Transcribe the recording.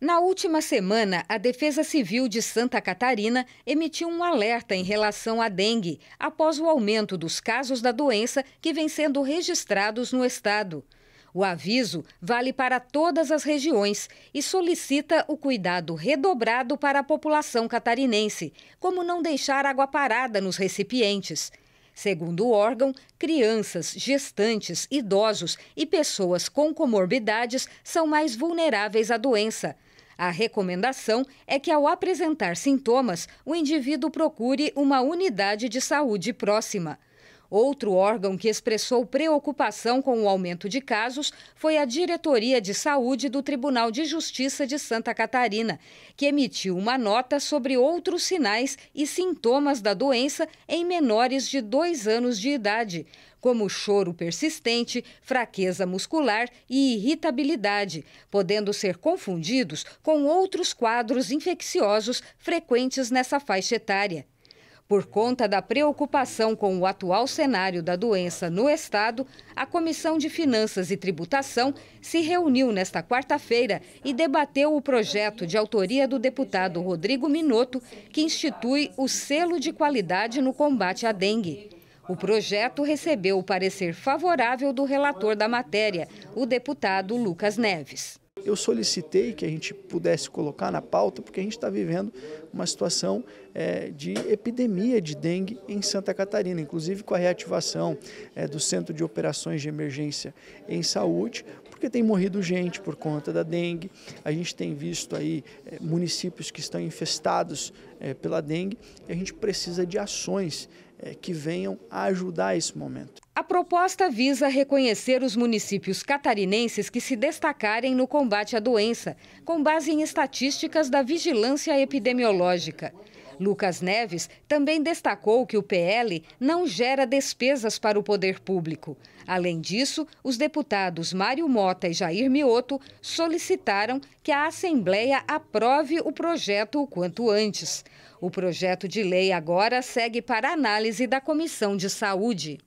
Na última semana, a Defesa Civil de Santa Catarina emitiu um alerta em relação à dengue, após o aumento dos casos da doença que vem sendo registrados no estado. O aviso vale para todas as regiões e solicita o cuidado redobrado para a população catarinense, como não deixar água parada nos recipientes. Segundo o órgão, crianças, gestantes, idosos e pessoas com comorbidades são mais vulneráveis à doença. A recomendação é que, ao apresentar sintomas, o indivíduo procure uma unidade de saúde próxima. Outro órgão que expressou preocupação com o aumento de casos foi a Diretoria de Saúde do Tribunal de Justiça de Santa Catarina, que emitiu uma nota sobre outros sinais e sintomas da doença em menores de dois anos de idade, como choro persistente, fraqueza muscular e irritabilidade, podendo ser confundidos com outros quadros infecciosos frequentes nessa faixa etária. Por conta da preocupação com o atual cenário da doença no Estado, a Comissão de Finanças e Tributação se reuniu nesta quarta-feira e debateu o projeto de autoria do deputado Rodrigo Minotto, que institui o selo de qualidade no combate à dengue. O projeto recebeu o parecer favorável do relator da matéria, o deputado Lucas Neves. Eu solicitei que a gente pudesse colocar na pauta, porque a gente está vivendo uma situação é, de epidemia de dengue em Santa Catarina, inclusive com a reativação é, do Centro de Operações de Emergência em Saúde, porque tem morrido gente por conta da dengue. A gente tem visto aí é, municípios que estão infestados é, pela dengue e a gente precisa de ações é, que venham a ajudar esse momento. A proposta visa reconhecer os municípios catarinenses que se destacarem no combate à doença, com base em estatísticas da vigilância epidemiológica. Lucas Neves também destacou que o PL não gera despesas para o poder público. Além disso, os deputados Mário Mota e Jair Mioto solicitaram que a Assembleia aprove o projeto o quanto antes. O projeto de lei agora segue para análise da Comissão de Saúde.